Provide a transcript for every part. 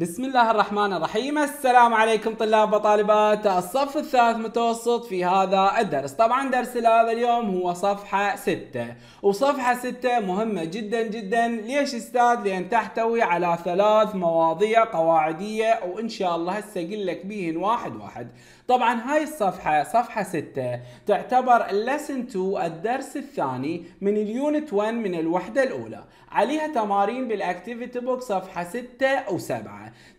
بسم الله الرحمن الرحيم السلام عليكم طلاب وطالبات الصف الثالث متوسط في هذا الدرس طبعا درس هذا اليوم هو صفحة 6 وصفحة 6 مهمة جدا جدا ليش استاذ لأن تحتوي على ثلاث مواضيع قواعدية وإن شاء الله هسه لك بيهن واحد واحد طبعا هاي الصفحة صفحة 6 تعتبر lesson 2 الدرس الثاني من اليونت 1 من الوحدة الأولى عليها تمارين بالاكتيفيتي بوك صفحه 6 و7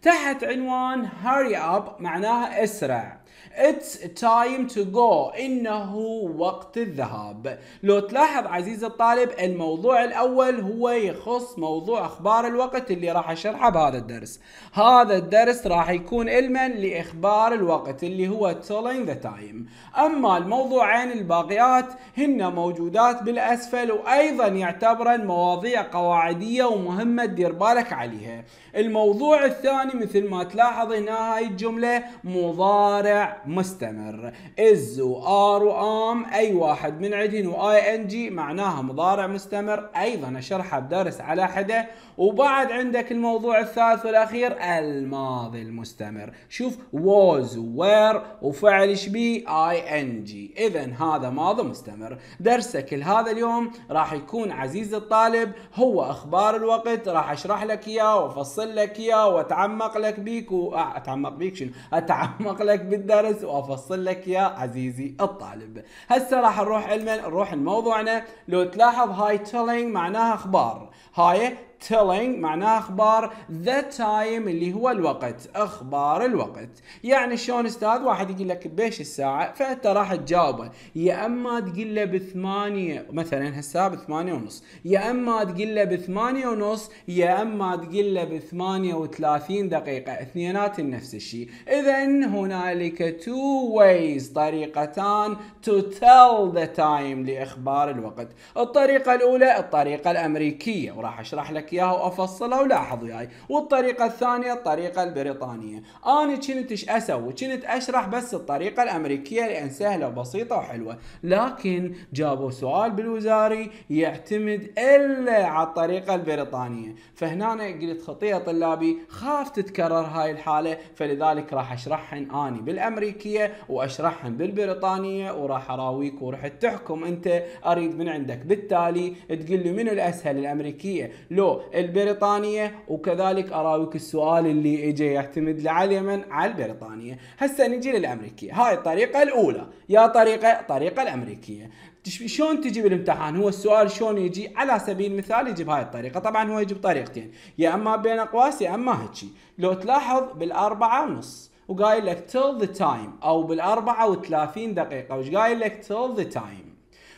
تحت عنوان هاري اب معناها اسرع It's time to go إنه وقت الذهاب لو تلاحظ عزيزي الطالب الموضوع الأول هو يخص موضوع أخبار الوقت اللي راح أشرحه بهذا الدرس هذا الدرس راح يكون علما لإخبار الوقت اللي هو telling the time أما الموضوعين الباقيات هن موجودات بالأسفل وأيضا يعتبرن مواضيع قواعدية ومهمة تدير بالك عليها الموضوع الثاني مثل ما تلاحظ هنا هاي الجملة مضارع مستمر از وار وام اي واحد من عدين واي ان جي معناها مضارع مستمر ايضا اشرحها بدرس على حده وبعد عندك الموضوع الثالث والاخير الماضي المستمر شوف was وير وفعل ايش بي اي ان جي اذا هذا ماضي مستمر درسك لهذا اليوم راح يكون عزيز الطالب هو اخبار الوقت راح اشرح لك اياه وافصل لك اياه واتعمق لك بيك واتعمق بيك شنو اتعمق لك بالدرس الغرز وافصل لك يا عزيزي الطالب هسه راح نروح علما نروح لموضوعنا لو تلاحظ هاي تيلينج معناها اخبار هاي telling معناه اخبار the time اللي هو الوقت اخبار الوقت يعني شلون استاذ واحد يقول لك بيش الساعه فانت راح تجاوبه يا اما تقول له بثمانية مثلا هسه بثمانية ونص يا اما تقول له بثمانية ونص يا اما تقول له بثمانية وثلاثين دقيقة اثنينات نفس الشيء اذا هنالك two ways طريقتان to tell the time لإخبار الوقت الطريقة الأولى الطريقة الأمريكية وراح أشرح لك لك اياها وافصلها ولاحظ وياي والطريقه الثانيه الطريقه البريطانيه انا كنت ايش اسوي كنت اشرح بس الطريقه الامريكيه لان سهله وبسيطه وحلوه لكن جابوا سؤال بالوزاري يعتمد الا على الطريقه البريطانيه فهنا أنا قلت خطيه طلابي خاف تتكرر هاي الحاله فلذلك راح اشرحهن اني بالامريكيه واشرحهن بالبريطانيه وراح اراويك وراح تحكم انت اريد من عندك بالتالي تقول لي منو الاسهل الامريكيه لو البريطانيه وكذلك اراويك السؤال اللي اجى يعتمد على اليمن على البريطانيه هسه نجي للامريكيه هاي الطريقه الاولى يا طريقه طريقه الامريكيه شلون تجي بالامتحان هو السؤال شلون يجي على سبيل المثال يجي بهاي الطريقه طبعا هو يجي بطريقتين يا اما بين اقواس يا اما هيجي لو تلاحظ بالاربعه ونص وقايل لك till the time او بالاربعه وثلاثين دقيقه وش قايل لك till the time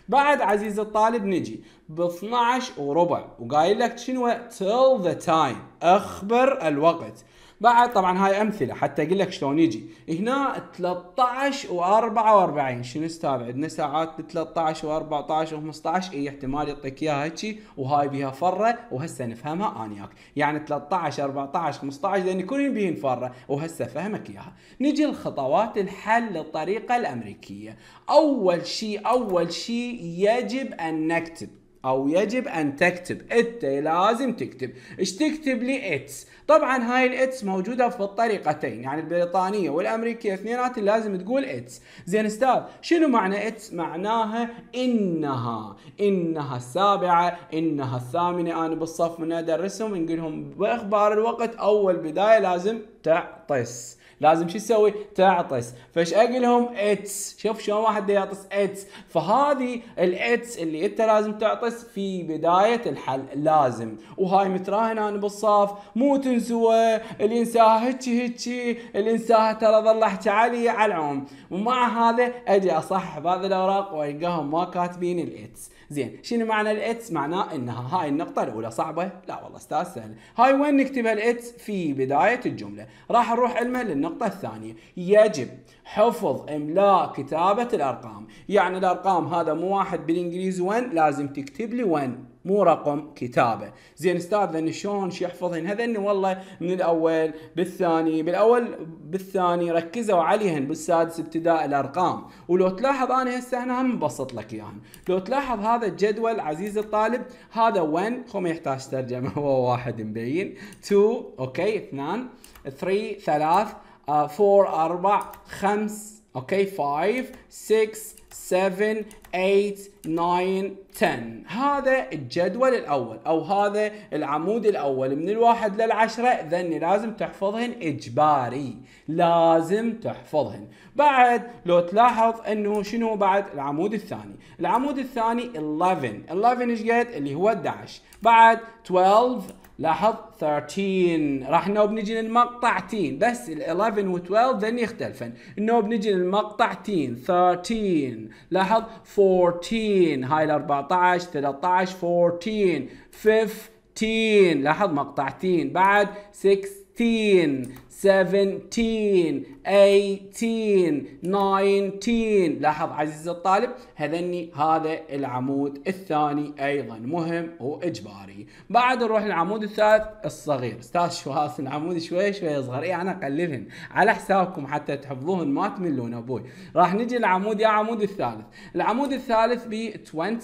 بعد عزيز الطالب نجي ب 12 وربع وقايل لك شنو tell the time اخبر الوقت بعد طبعا هاي امثله حتى اقول لك شلون يجي هنا 13 و44 شنو استاذ عندنا ساعات 13 و14 و15 اي احتمال يعطيك اياها هيك وهاي بيها فره وهسه نفهمها انياك يعني 13 14 15 لان كلهم بيهن فره وهسه فهمك اياها نجي لخطوات الحل للطريقه الامريكيه اول شيء اول شيء يجب ان نكتب او يجب ان تكتب انت لازم تكتب ايش تكتب لي اتس طبعا هاي الاتس موجوده في الطريقتين يعني البريطانيه والامريكيه اثنينات لازم تقول اتس زين استاذ شنو معنى اتس معناها انها انها السابعه انها الثامنه انا بالصف من ادرسهم نقول لهم باخبار الوقت اول بدايه لازم تعطس لازم شو تسوي تعطس فايش اقول لهم اتس شوف شلون واحد يعطس اتس فهذه الاتس اللي انت لازم تعطس في بدايه الحل لازم وهاي متراهنه انا بالصف، مو تنسوا اللي انساها هيجي هيجي اللي انساها ترى ظل احكي علي على العوم ومع هذا اجي اصحح بعض الاوراق والقاهم ما كاتبين الاتس زين شنو معنى الاتس معناه انها هاي النقطه الاولى صعبه لا والله استاذ سهل هاي وين نكتبها الاتس في بدايه الجمله راح نروح علمها للنقطه الثانيه يجب حفظ املاء كتابه الارقام يعني الارقام هذا مو واحد بالانجليزي وين لازم تكتب لي وين مو رقم كتابه زين استاذ شلون يحفظهن هذن والله من الاول بالثاني بالاول بالثاني ركزوا عليهن بالسادس ابتداء الارقام ولو تلاحظ انا هسه هنا هم بسط لك اياهن يعني. لو تلاحظ هذا الجدول عزيز الطالب هذا 1 هو ما يحتاج ترجمه هو واحد مبين 2 اوكي 2 3 3 4 4 5 اوكي 5 6 7 8 9 10 هذا الجدول الاول او هذا العمود الاول من الواحد للعشرة ذني لازم تحفظهن اجباري لازم تحفظهن بعد لو تلاحظ انه شنو بعد العمود الثاني العمود الثاني 11 11 ايش قد اللي هو 11 بعد 12 لاحظ 13 راح نوب نجي للمقطع تين بس ال 11 و 12 ذن يختلفن نوب نجي للمقطع تين 13 لاحظ 14 هاي ال 14 13 14 15 لاحظ مقطع تين بعد 16 16 17 18 19 لاحظ عزيزي الطالب هذني هذا العمود الثاني ايضا مهم واجباري بعد نروح للعمود الثالث الصغير استاذ شواس العمود شوي شوي صغير إيه انا اقللهن على حسابكم حتى تحفظوهن ما تملون ابوي راح نجي للعمود يا عمود الثالث العمود الثالث ب 20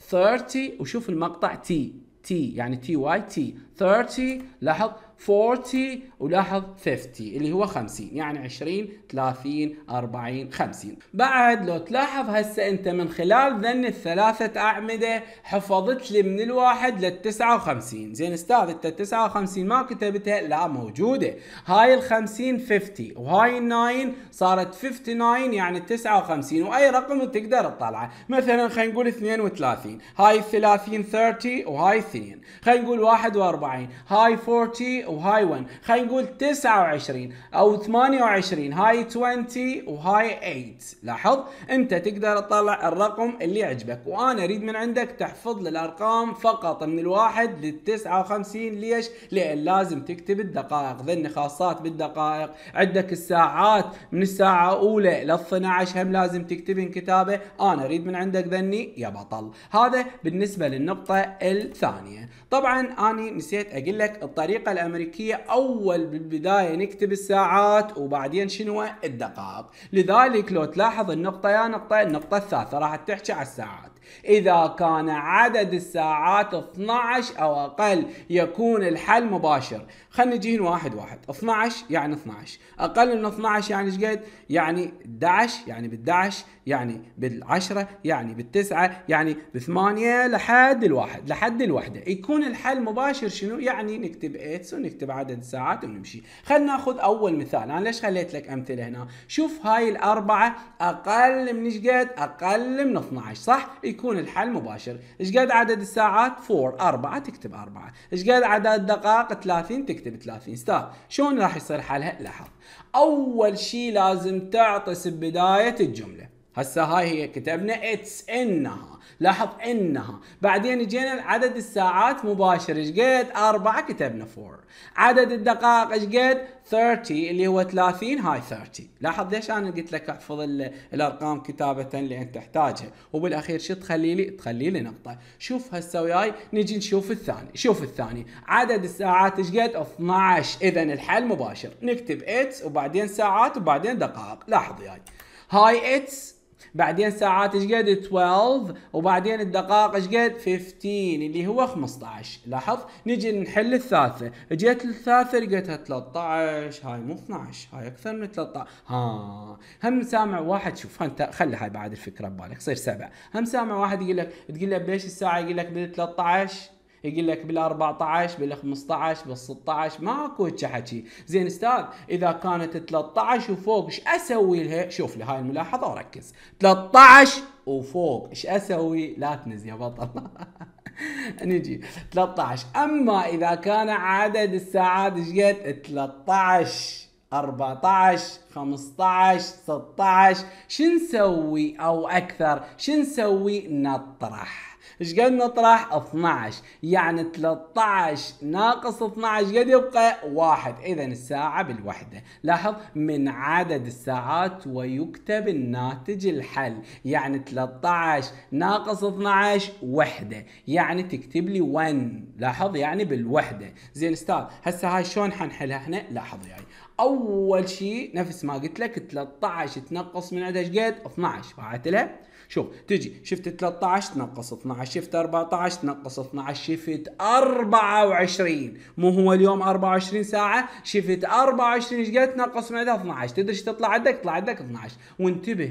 30 وشوف المقطع تي تي يعني تي واي تي 30 لاحظ 40 ولاحظ 50 اللي هو 50 يعني 20 30 40 50 بعد لو تلاحظ هسه انت من خلال ذن الثلاثة أعمدة حفظت لي من الواحد لل 59 زين استاذ انت 59 ما كتبتها لا موجودة هاي ال 50 50 وهاي ال 9 صارت 59 يعني 59 واي رقم تقدر تطلعه مثلا خلينا نقول 32 هاي 30 30 وهاي 2 خلينا نقول 41 هاي 40 وهاي 1 خلينا نقول 29 او 28 هاي 20 وهاي 8 لاحظ انت تقدر تطلع الرقم اللي عجبك وانا اريد من عندك تحفظ لي الارقام فقط من الواحد لل 59 ليش؟ لان لازم تكتب الدقائق ذن خاصات بالدقائق عندك الساعات من الساعة الاولى لل 12 هم لازم تكتبين كتابة انا اريد من عندك ذني يا بطل هذا بالنسبة للنقطة الثانية طبعا اني نسيت اقول لك الطريقة الأمامية الامريكيه اول بالبدايه نكتب الساعات وبعدين شنو الدقائق لذلك لو تلاحظ النقطه يا نقطه النقطه الثالثه راح تحكي على الساعات إذا كان عدد الساعات 12 أو أقل يكون الحل مباشر خلينا نجيهن واحد واحد 12 يعني 12 أقل من 12 يعني ايش قد؟ يعني 11 يعني بال 11 يعني بال10 يعني بالتسعة يعني بثمانية لحد الواحد لحد الوحدة يكون الحل مباشر شنو يعني نكتب إيتس ونكتب عدد الساعات ونمشي خلينا ناخذ أول مثال أنا ليش خليت لك أمثلة هنا شوف هاي الأربعة أقل من ايش قد؟ أقل من 12 صح؟ يكون الحل مباشر ايش قد عدد الساعات 4 4 تكتب 4 ايش قد عدد الدقائق 30 تكتب 30 ستاف شلون راح يصير حلها لاحظ اول شيء لازم تعطس ببدايه الجمله هسه هاي هي كتبنا اتس انها لاحظ انها بعدين جينا عدد الساعات مباشر ايش قد أربعة كتبنا 4 عدد الدقائق ايش قد 30 اللي هو 30 هاي 30 لاحظ ليش انا قلت لك احفظ الارقام كتابه لان تحتاجها وبالاخير شو تخلي لي تخلي لي نقطه شوف هسه وياي نجي نشوف الثاني شوف الثاني عدد الساعات ايش قد 12 اذا الحل مباشر نكتب اتس وبعدين ساعات وبعدين دقائق لاحظ وياي هاي اتس بعدين ساعات ايش قد 12 وبعدين الدقائق ايش قد 15 اللي هو 15 لاحظ نجي نحل الثالثه جيت للثالثه لقيتها 13 هاي مو 12 هاي اكثر من 13 ها هم سامع واحد شوف انت خلي هاي بعد الفكره ببالك صير سبع هم سامع واحد يقول لك تقول له بليش الساعه يقول لك بال 13 يقول لك بال 14 بال 15 بال 16 ماكو هيك حكي زين استاذ اذا كانت 13 وفوق ايش اسوي لها شوف لي هاي الملاحظه وركز 13 وفوق ايش اسوي لا تنز يا بطل نجي 13 اما اذا كان عدد الساعات ايش قد 13 14 15 16 شو نسوي او اكثر شو نسوي نطرح ايش قد نطرح 12 يعني 13 ناقص 12 قد يبقى واحد اذا الساعة بالوحدة لاحظ من عدد الساعات ويكتب الناتج الحل يعني 13 ناقص 12 وحدة يعني تكتب لي 1 لاحظ يعني بالوحدة زين استاذ هسه هاي شلون حنحلها احنا لاحظ يعني. اول شيء نفس ما قلت لك 13 تنقص من عندها قد 12 بعت لها شوف تجي شفت 13 تنقص 12 شفت 14 تنقص 12 شفت 24 مو هو اليوم 24 ساعة شفت 24 ايش قد تنقص من عندها 12 تدري ايش تطلع عندك تطلع عندك 12 وانتبه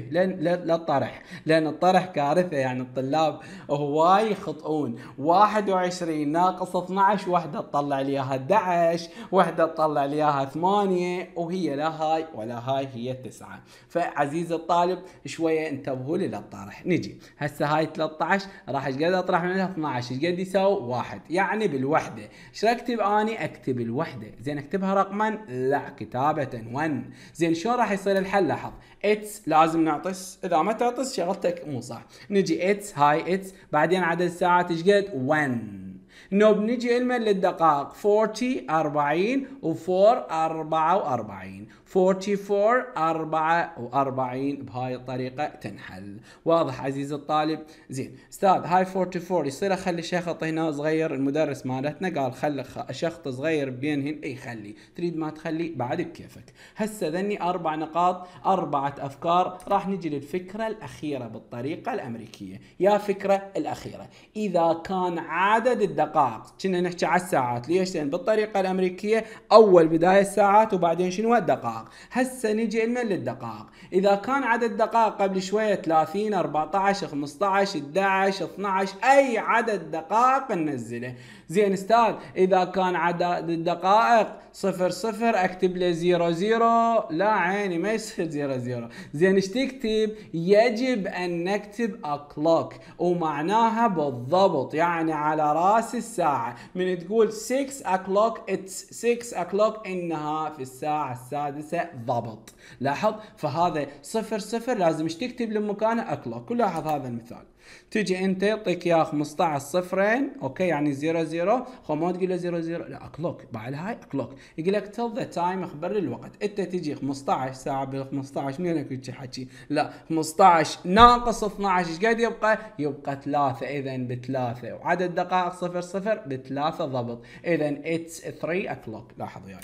للطرح لان الطرح كارثة يعني الطلاب هواي يخطئون 21 ناقص 12 وحدة تطلع لي اياها 11 وحدة تطلع لي اياها 8 وهي لا هاي ولا هاي هي التسعة فعزيز الطالب شويه انتبهوا لي للطرح نجي هسه هاي 13 راح ايش قد اطرح منها 12 ايش قد يساوي 1 يعني بالوحده ايش اكتب اني اكتب الوحده زين اكتبها رقما لا كتابه 1 زين شلون راح يصير الحل لاحظ اتس لازم نعطس اذا ما تعطس شغلتك مو صح نجي اتس هاي اتس بعدين عدد الساعات ايش قد 1 نو بنجي لنا للدقائق 40 40 و4 44 44 44 بهاي الطريقة تنحل واضح عزيزي الطالب زين استاذ هاي 44 يصير اخلي شخط هنا صغير المدرس مالتنا قال خلي شخط صغير بينهن اي خلي تريد ما تخلي بعد بكيفك هسه ذني اربع نقاط اربعة افكار راح نجي للفكرة الاخيرة بالطريقة الامريكية يا فكرة الاخيرة اذا كان عدد الدقائق دقائق كنا نحكي على الساعات ليش لان بالطريقه الامريكيه اول بدايه الساعات وبعدين شنو الدقائق هسه نجي لنا للدقائق اذا كان عدد دقائق قبل شويه 30 14 15 11 12 اي عدد دقائق ننزله زين استاذ اذا كان عدد الدقائق صفر صفر اكتب له زيرو زيرو لا عيني ما يصير زيرو زيرو زين ايش تكتب يجب ان نكتب اكلوك ومعناها بالضبط يعني على راس الساعة من تقول 6 اكلوك اتس 6 اكلوك انها في الساعة السادسة ضبط لاحظ فهذا صفر صفر لازم ايش تكتب لمكانه اكلوك ولاحظ هذا المثال تجي انت يعطيك اياه 15 صفرين اوكي يعني 0 0 خو ما تقول له 0 0 لا اكلوك بعد هاي اكلوك يقول لك تل ذا تايم اخبر الوقت انت تجي 15 ساعه بال 15 منين اكو حكي لا 15 ناقص 12 ايش قد يبقى؟ يبقى 3 اذا بثلاثه وعدد دقائق 0 0 بثلاثه ضبط اذا اتس 3 اكلوك لاحظوا وياي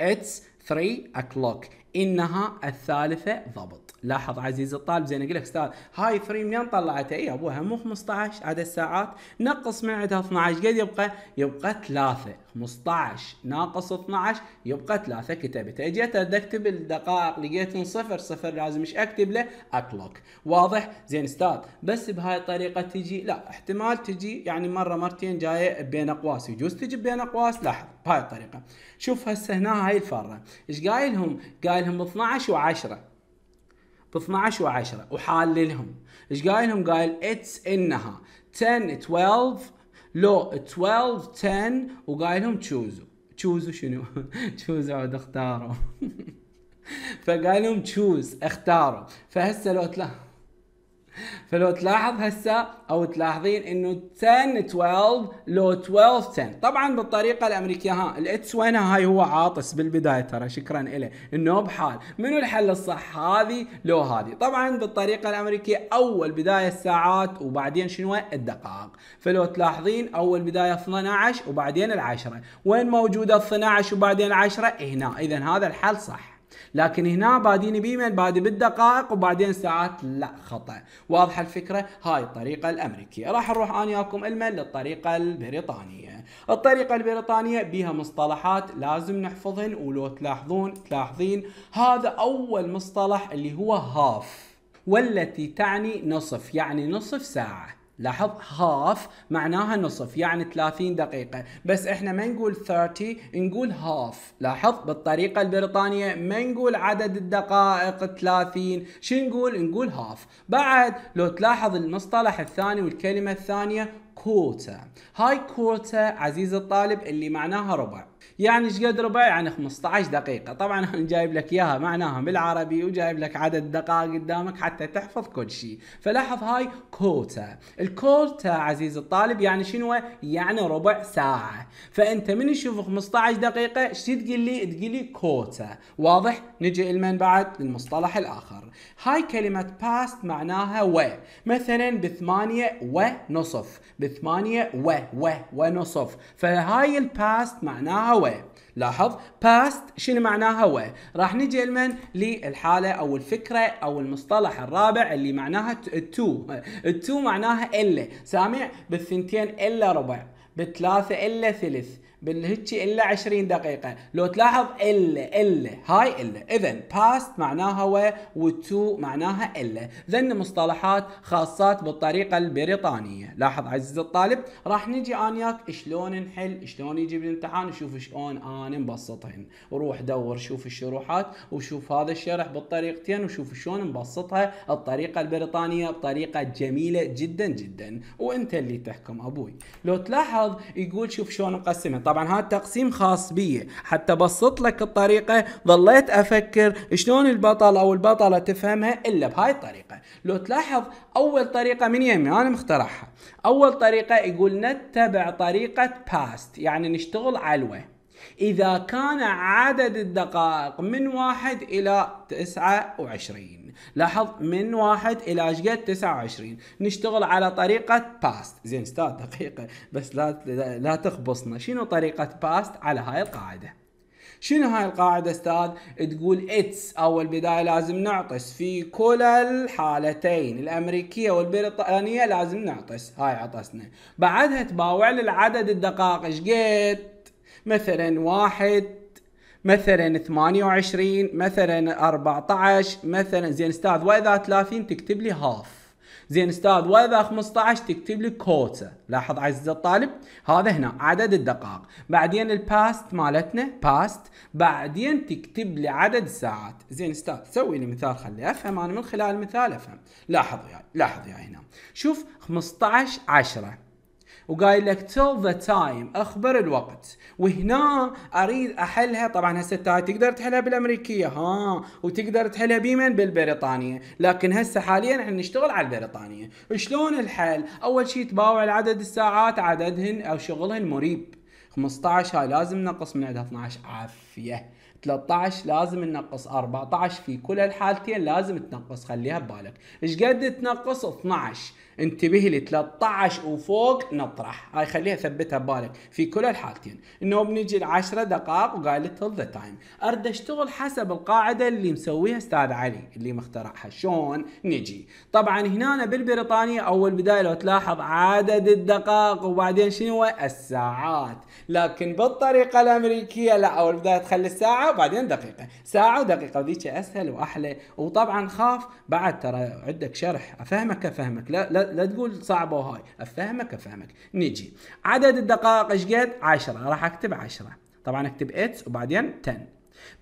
اتس 3 اكلوك انها الثالثه ضبط لاحظ عزيز الطالب زين اقول لك استاذ هاي 3 منين طلعتها؟ اي ابوها مو 15 عدد الساعات نقص من عندها 12 قد يبقى؟ يبقى 3 15 ناقص 12 يبقى 3 كتبتها اجيت اكتب الدقائق لقيت صفر صفر لازم ايش اكتب له؟ اكلوك واضح؟ زين استاذ بس بهاي الطريقه تجي لا احتمال تجي يعني مره مرتين جايه بين اقواس يجوز تجي بين اقواس لاحظ بهاي الطريقه شوف هسه هنا هاي الفاره ايش قايلهم؟ قايلهم 12 و10 12 و10 وحللهم ايش قايلهم قايل اتس انها 10 12 لو 12 10 وقايلهم تشوزوا تشوزوا شنو تشوزوا عود اختاروا فقال لهم تشوز اختاروا فهسه لو تلاحظ فلو تلاحظ هسه او تلاحظين انه 10 12 لو 12 10 طبعا بالطريقه الامريكيه ها الاتس وين هاي هو عاطس بالبدايه ترى شكرا له انه بحال منو الحل الصح هذه لو هذه طبعا بالطريقه الامريكيه اول بدايه الساعات وبعدين شنو الدقائق فلو تلاحظين اول بدايه 12 وبعدين العشرة وين موجوده 12 وبعدين العشره هنا اذا هذا الحل صح لكن هنا باديني بيمن بادي بالدقائق وبعدين ساعات لا خطا واضحه الفكره هاي الطريقه الامريكيه راح نروح انا وياكم المل للطريقه البريطانيه الطريقه البريطانيه بها مصطلحات لازم نحفظهن ولو تلاحظون تلاحظين هذا اول مصطلح اللي هو هاف والتي تعني نصف يعني نصف ساعه لاحظ هاف معناها نصف يعني 30 دقيقة بس احنا ما نقول 30 نقول هاف لاحظ بالطريقة البريطانية ما نقول عدد الدقائق 30 شو نقول نقول هاف بعد لو تلاحظ المصطلح الثاني والكلمة الثانية كوتا هاي كوتا عزيز الطالب اللي معناها ربع يعني ايش قد ربع يعني 15 دقيقه طبعا انا جايب لك اياها معناها بالعربي وجايب لك عدد دقائق قدامك حتى تحفظ كل شيء فلاحظ هاي كوتا الكوتا عزيزي الطالب يعني شنو يعني ربع ساعه فانت من تشوف 15 دقيقه ايش تقول لي تقول لي كوتا واضح نجي لمن بعد للمصطلح الاخر هاي كلمه باست معناها و مثلا بثمانية ونصف بثمانية و و ونصف فهاي الباست معناها هواء لاحظ past شنو معناه هواء راح نجي لمن للحالة أو الفكرة أو المصطلح الرابع اللي معناها to to معناها إلا سامع بالثنتين إلا ربع بالثلاثة إلا ثلث بالهيجي الا 20 دقيقه لو تلاحظ الا الا هاي الا اذا باست معناها و وتو معناها الا ذن مصطلحات خاصات بالطريقه البريطانيه لاحظ عزيزي الطالب راح نجي انياك شلون نحل شلون يجي بالامتحان وشوف شلون انا مبسطهن روح دور شوف الشروحات وشوف هذا الشرح بالطريقتين وشوف شلون مبسطها الطريقه البريطانيه بطريقه جميله جدا جدا وانت اللي تحكم ابوي لو تلاحظ يقول شوف شلون مقسمها طبعا طبعا هذا تقسيم خاص بي حتى بسط لك الطريقة ظليت أفكر شلون البطل أو البطلة تفهمها إلا بهاي الطريقة لو تلاحظ أول طريقة من يمي أنا مخترعها أول طريقة يقول نتبع طريقة باست يعني نشتغل علوة إذا كان عدد الدقائق من واحد إلى تسعة وعشرين لاحظ من واحد الى ايش قد 29 نشتغل على طريقه باست زين استاذ دقيقه بس لا لا تخبصنا شنو طريقه باست على هاي القاعده شنو هاي القاعده استاذ تقول اتس اول بدايه لازم نعطس في كلا الحالتين الامريكيه والبريطانيه لازم نعطس هاي عطسنا بعدها تباوع للعدد الدقائق ايش قد مثلا واحد مثلا 28 مثلا 14 مثلا زين استاذ واذا 30 تكتب لي هاف زين استاذ واذا 15 تكتب لي كوتا لاحظ عزيزي الطالب هذا هنا عدد الدقائق بعدين الباست مالتنا باست بعدين تكتب لي عدد الساعات زين استاذ سوي لي مثال خلي افهم انا من خلال المثال افهم لاحظ يا لاحظ يا هنا شوف 15 10 وقايل لك till the time اخبر الوقت وهنا اريد احلها طبعا هسه تقدر تحلها بالامريكيه ها وتقدر تحلها بمن بالبريطانيه لكن هسه حاليا احنا نشتغل على البريطانيه شلون الحل اول شيء تباوع عدد الساعات عددهن او شغلهن مريب 15 هاي لازم نقص من عندها 12 عافيه 13 لازم ننقص 14 في كل الحالتين لازم تنقص خليها ببالك ايش قد تنقص 12 انتبهي لي 13 وفوق نطرح هاي خليها ثبتها ببالك في كل الحالتين انه بنجي ل 10 دقائق وقايل تل ذا تايم ارد اشتغل حسب القاعده اللي مسويها استاذ علي اللي مخترعها شلون نجي طبعا هنا بالبريطانيه اول بدايه لو تلاحظ عدد الدقائق وبعدين شنو الساعات لكن بالطريقه الامريكيه لا اول بدايه تخلي الساعه وبعدين دقيقه ساعه ودقيقه وذيك اسهل واحلى وطبعا خاف بعد ترى عندك شرح افهمك افهمك لا لا لا تقول صعبه وهاي افهمك افهمك نجي عدد الدقائق ايش قد 10 راح اكتب 10 طبعا اكتب اتس وبعدين 10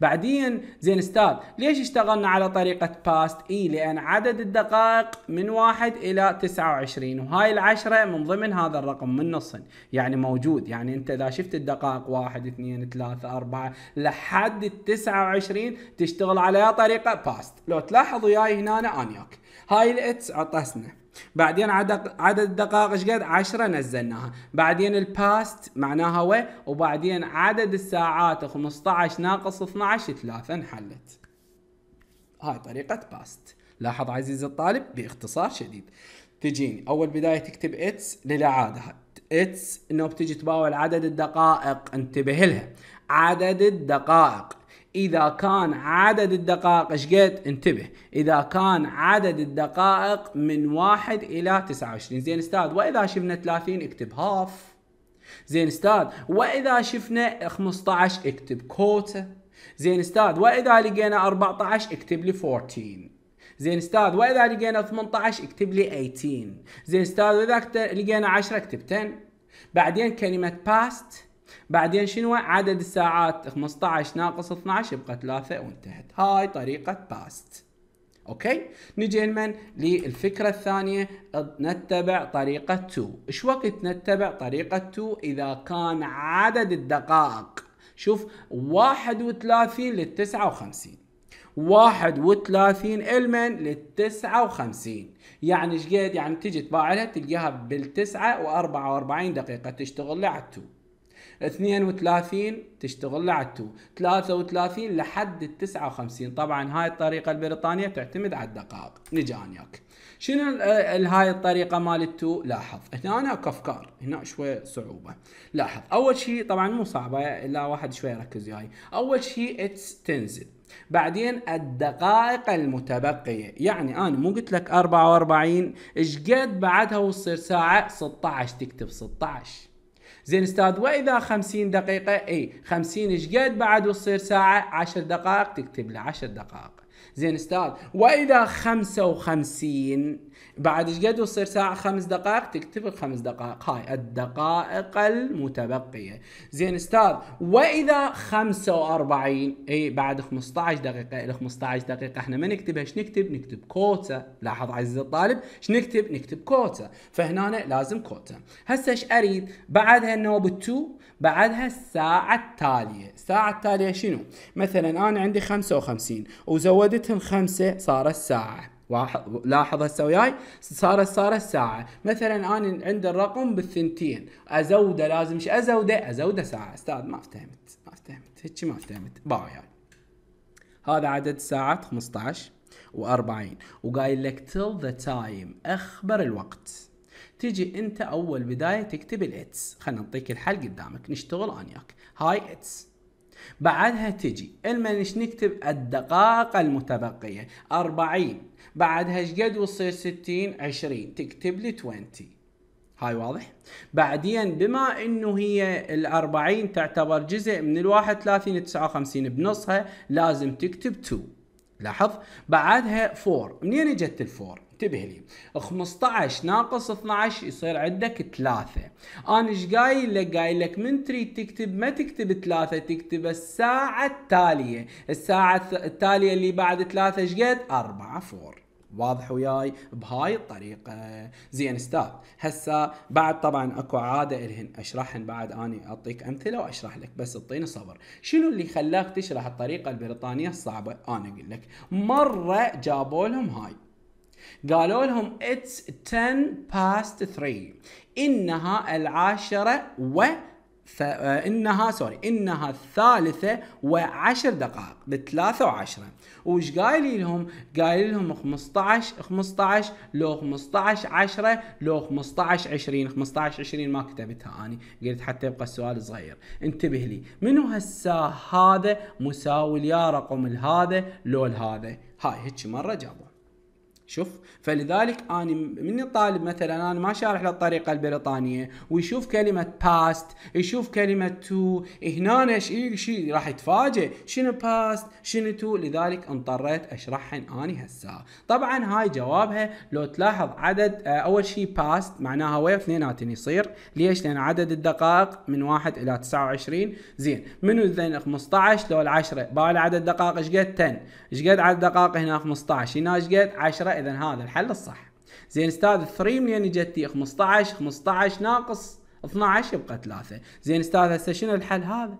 بعدين زين استاذ ليش اشتغلنا على طريقة باست اي e؟ لان عدد الدقائق من 1 الى 29 وهاي العشرة من ضمن هذا الرقم من نص يعني موجود يعني انت اذا شفت الدقائق 1 2 3 4 لحد ال 29 تشتغل على طريقة باست لو تلاحظ وياي هنا انا انياك هاي الاتس عطسنا بعدين عدد عدد الدقائق ايش قد 10 نزلناها بعدين الباست معناها و وبعدين عدد الساعات 15 ناقص 12 3 انحلت هاي طريقة باست لاحظ عزيزي الطالب باختصار شديد تجيني اول بدايه تكتب اتس للاعاده اتس انه بتجي تباول عدد الدقائق انتبه لها عدد الدقائق اذا كان عدد الدقائق ايش قد انتبه اذا كان عدد الدقائق من واحد الى 29 زين استاذ واذا شفنا 30 اكتب هاف زين استاذ واذا شفنا 15 اكتب كوتا زين استاذ واذا لقينا 14 اكتب لي 14 زين استاذ واذا لقينا 18 اكتب لي 18 زين استاذ واذا لقينا 10 اكتب 10 بعدين كلمه باست بعدين شنو عدد الساعات 15 ناقص 12 يبقى 3 وانتهت هاي طريقة باست اوكي نجي من للفكرة الثانية نتبع طريقة 2 ايش وقت نتبع طريقة 2 اذا كان عدد الدقائق شوف 31 لل 59 31 المن لل 59 يعني ايش قد يعني تجي تباعلها تلقاها بال 9 و 44 دقيقة تشتغل لها على 2 32 تشتغل له على 2 33 لحد ال 59 طبعا هاي الطريقه البريطانيه تعتمد على الدقائق نجي انياك شنو هاي الطريقه مال التو لاحظ هنا أنا افكار هنا شوي صعوبه لاحظ اول شيء طبعا مو صعبه الا واحد شوي يركز وياي اول شيء اتس تنزل بعدين الدقائق المتبقية يعني أنا مو قلت لك 44 إيش قد بعدها وتصير ساعة 16 تكتب 16 زين استاذ واذا 50 دقيقه اي 50 ايش قد بعد وتصير ساعه 10 دقائق تكتب له 10 دقائق زين استاذ واذا 55 بعد ايش قد تصير ساعه خمس دقائق تكتب خمس دقائق هاي الدقائق المتبقيه زين استاذ واذا 45 اي بعد 15 دقيقه الى 15 دقيقه احنا ما نكتبها ايش نكتب نكتب كوتا لاحظ عزيزي الطالب ايش نكتب نكتب كوتا فهنا لازم كوتا هسه ايش اريد بعدها النوبه 2 بعدها الساعة التالية الساعة التالية شنو مثلا أنا عندي 55 وزودتهم خمسة صار الساعة لاحظ هسه وياي صارت صارت ساعة مثلا أنا عندي الرقم بالثنتين أزوده لازم ايش أزوده أزوده ساعة أستاذ ما افتهمت ما افتهمت هيك ما افتهمت باو يعني. هذا عدد الساعات 15 و40 وقايل لك till the time أخبر الوقت تجي انت اول بدايه تكتب الاتس خلينا نعطيك الحل قدامك نشتغل انياك هاي اتس بعدها تجي المنش نكتب الدقائق المتبقيه 40 بعدها ايش قد وصير 60 20 تكتب لي 20 هاي واضح بعدين بما انه هي ال40 تعتبر جزء من ال31 59 بنصها لازم تكتب 2 لاحظ بعدها 4 منين اجت الفور انتبه لي 15 ناقص 12 يصير عندك 3 انا ايش قايل لك قايل لك من تريد تكتب ما تكتب 3 تكتب الساعه التاليه الساعه التاليه اللي بعد 3 ايش قد 4 4 واضح وياي بهاي الطريقه زين استاذ هسا بعد طبعا اكو عاده الهن اشرحن بعد اني اعطيك امثله واشرح لك بس اعطيني صبر شنو اللي خلاك تشرح الطريقه البريطانيه الصعبه انا اقول لك مره جابوا لهم هاي قالوا لهم it's 10 past 3 إنها العاشرة و ف... آه، انها سوري انها الثالثه وعشر دقائق بثلاثة وعشرة وش قايل لهم؟ قايل لهم 15 15 لو 15 10 لو 15 20 15 20 ما كتبتها اني قلت حتى يبقى السؤال صغير انتبه لي منو هسه هذا مساوي يا رقم الهذا لو الهذا هاي هيك مره جابوه شوف فلذلك أنا من الطالب مثلا أنا ما شارح له الطريقة البريطانية ويشوف كلمة باست يشوف كلمة تو هنا شيء شيء راح يتفاجئ شنو باست شنو تو لذلك اضطريت أشرحهن أنا هسه طبعا هاي جوابها لو تلاحظ عدد آه، أول شيء باست معناها ويا اثنيناتن يصير ليش لأن عدد الدقائق من 1 إلى 29 زين منو زين 15 لو 10 بالعدد دقائق ايش قد 10 ايش قد عدد دقائق هنا 15 هنا ايش قد 10 اذا هذا الحل الصح زين استاذ 3 منين اجت 15 15 ناقص 12 يبقى 3 زين استاذ هسه شنو الحل هذا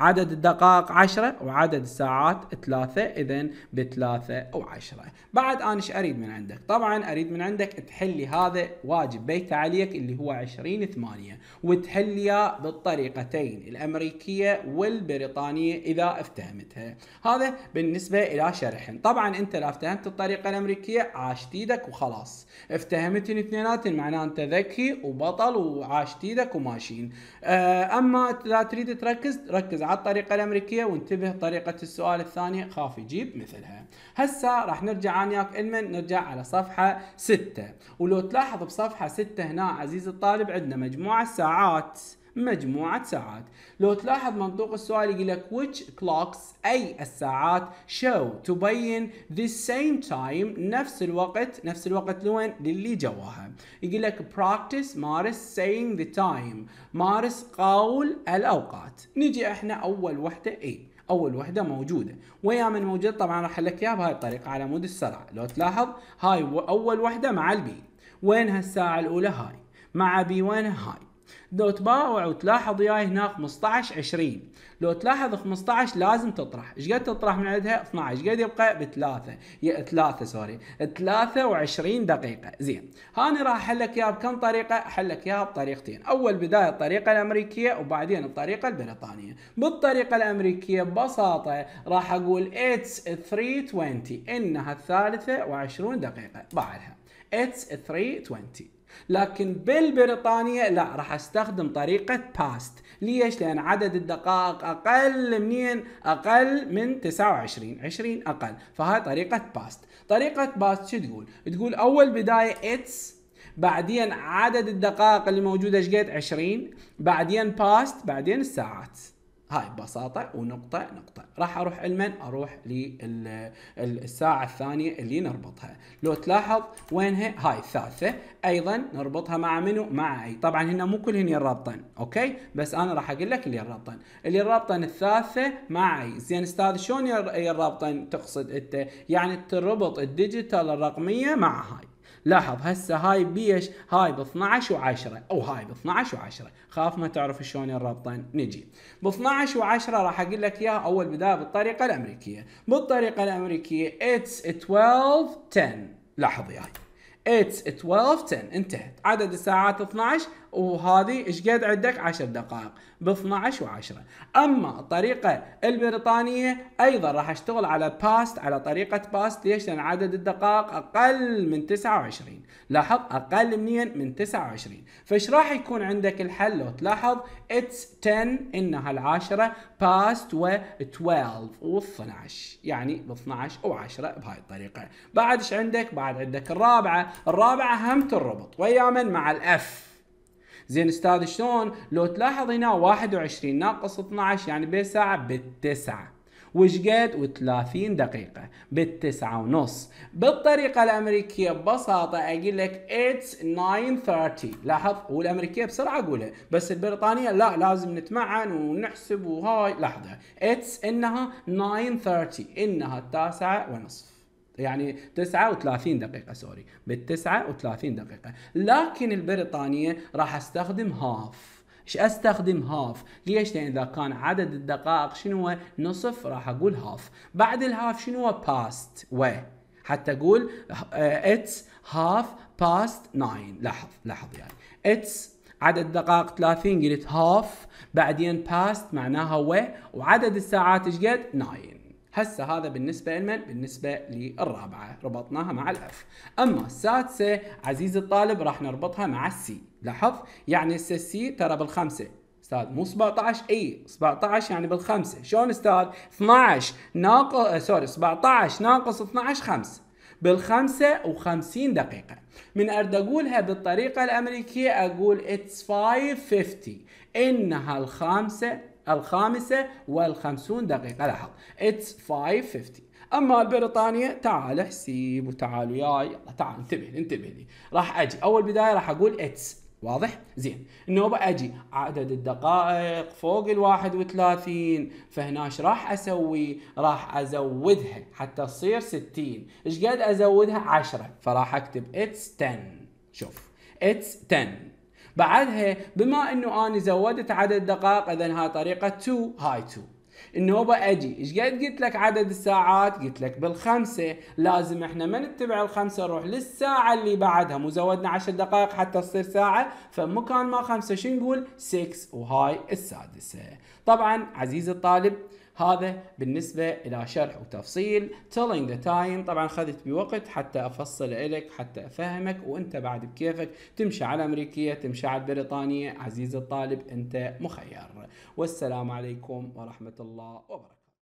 عدد الدقائق 10 وعدد الساعات 3 اذا بثلاثة و10 بعد انا ايش اريد من عندك طبعا اريد من عندك تحلي هذا واجب بيت عليك اللي هو 20 8 وتحليها بالطريقتين الامريكيه والبريطانيه اذا افتهمتها هذا بالنسبه الى شرح طبعا انت لا افتهمت الطريقه الامريكيه عاشت ايدك وخلاص افتهمت الاثنيناتن معناه انت ذكي وبطل وعاشت ايدك وماشيين آه، اما لا تريد تركز ركز الطريقه الامريكيه وانتبه طريقه السؤال الثاني خاف يجيب مثلها هسه راح نرجع انا المن نرجع على صفحه 6 ولو تلاحظ بصفحه 6 هنا عزيز الطالب عندنا مجموعه ساعات مجموعة ساعات لو تلاحظ منطوق السؤال يقول لك which clocks أي الساعات show تبين the same time نفس الوقت نفس الوقت لوين للي جواها يقول لك practice مارس saying the time مارس قول الأوقات نجي احنا أول وحدة اي اول وحده موجوده ويا من موجود طبعا راح لك اياها بهاي الطريقه على مود السرعه لو تلاحظ هاي اول وحده مع البي وينها الساعه الاولى هاي مع بي وينها هاي لو تباوع وتلاحظ وياي هنا 15 20 لو تلاحظ 15 لازم تطرح ايش قد تطرح من عندها 12 قد يبقى بثلاثه يا ثلاثه سوري 23 دقيقه زين هاني راح احل لك اياها بكم طريقه احل لك اياها بطريقتين اول بدايه الطريقه الامريكيه وبعدين الطريقه البريطانيه بالطريقه الامريكيه ببساطه راح اقول اتس 320 انها الثالثه وعشرون دقيقه بعدها اتس 320 لكن بالبريطانية لا راح استخدم طريقة باست ليش لان عدد الدقائق اقل منين اقل من 29 20 اقل فهاي طريقة باست طريقة باست شو تقول تقول اول بداية اتس بعدين عدد الدقائق اللي موجودة شقيت 20 بعدين باست بعدين الساعات هاي ببساطة ونقطة نقطة راح أروح علما أروح للساعة الثانية اللي نربطها لو تلاحظ وين هي هاي الثالثة أيضا نربطها مع منو مع أي طبعا هنا مو كلهن يربطن أوكي بس أنا راح أقول لك اللي يربطن اللي يربطن الثالثة مع أي زين أستاذ شلون يربطن تقصد أنت يعني تربط الديجيتال الرقمية مع هاي لاحظ هسه هاي بيش هاي ب 12 و10 او هاي ب 12 و10 خاف ما تعرف شلون الربطين نجي ب 12 و10 راح اقول لك اياها اول بدايه بالطريقه الامريكيه بالطريقه الامريكيه اتس 12 10 لاحظ وياي اتس 12 10 انتهت عدد الساعات 12 وهذه ايش قد عندك 10 دقائق ب 12 و10 اما الطريقه البريطانيه ايضا راح اشتغل على باست على طريقه باست ليش؟ لان عدد الدقائق اقل من 29 لاحظ اقل منين؟ من 29 فايش راح يكون عندك الحل لو تلاحظ اتس 10 انها العاشره باست و 12 و 12 يعني ب 12 و10 بهاي الطريقه بعد ايش عندك؟ بعد عندك الرابعه الرابعه هم تربط ويا من مع الاف زين استاذ شلون لو تلاحظ هنا 21 ناقص 12 يعني بساعة بالتسعة وش قد و30 دقيقة بالتسعة ونص بالطريقة الأمريكية ببساطة أقول لك it's 9:30 لاحظ والأمريكية بسرعة أقولها بس البريطانية لا لازم نتمعن ونحسب وهاي لحظة it's إنها 9:30 إنها التاسعة ونصف يعني 39 دقيقة سوري بال 39 دقيقة لكن البريطانية راح استخدم هاف ايش استخدم هاف ليش لان اذا كان عدد الدقائق شنو نصف راح اقول هاف بعد الهاف شنو باست و حتى اقول اتس هاف باست 9 لاحظ لاحظ يعني اتس عدد دقائق 30 قلت هاف بعدين باست معناها و وعدد الساعات ايش قد 9 هسه هذا بالنسبة لمن؟ بالنسبة للرابعة ربطناها مع الأف أما السادسة عزيزي الطالب راح نربطها مع السي لاحظ يعني هسه السي ترى بالخمسة استاذ مو 17 اي 17 يعني بالخمسه شلون استاذ 12 ناقص آه، سوري 17 ناقص 12 5 بالخمسة وخمسين دقيقة من أرد أقولها بالطريقة الأمريكية أقول it's 550 إنها الخامسة الخامسة والخمسون دقيقة لاحظ It's 5.50 اما البريطانية تعال حسيب وتعال وياي يلا تعال انتبه انتبه لي راح اجي اول بدايه راح اقول اتس واضح؟ زين النوبة اجي عدد الدقائق فوق ال 31 فهناش راح اسوي راح ازودها حتى تصير 60 ايش قد ازودها 10 فراح اكتب اتس 10 شوف اتس 10 بعدها بما انه انا زودت عدد دقائق اذا هاي طريقه 2 هاي 2 النوبة اجي ايش قد قلت لك عدد الساعات قلت لك بالخمسة لازم احنا ما نتبع الخمسة نروح للساعة اللي بعدها مو زودنا عشر دقائق حتى تصير ساعة فمكان ما خمسة شو نقول 6 وهاي السادسة طبعا عزيزي الطالب هذا بالنسبة إلى شرح وتفصيل telling the time طبعا خذت بوقت حتى أفصل لك حتى أفهمك وأنت بعد بكيفك تمشي على أمريكية تمشي على بريطانية عزيزي الطالب أنت مخير والسلام عليكم ورحمة الله وبركاته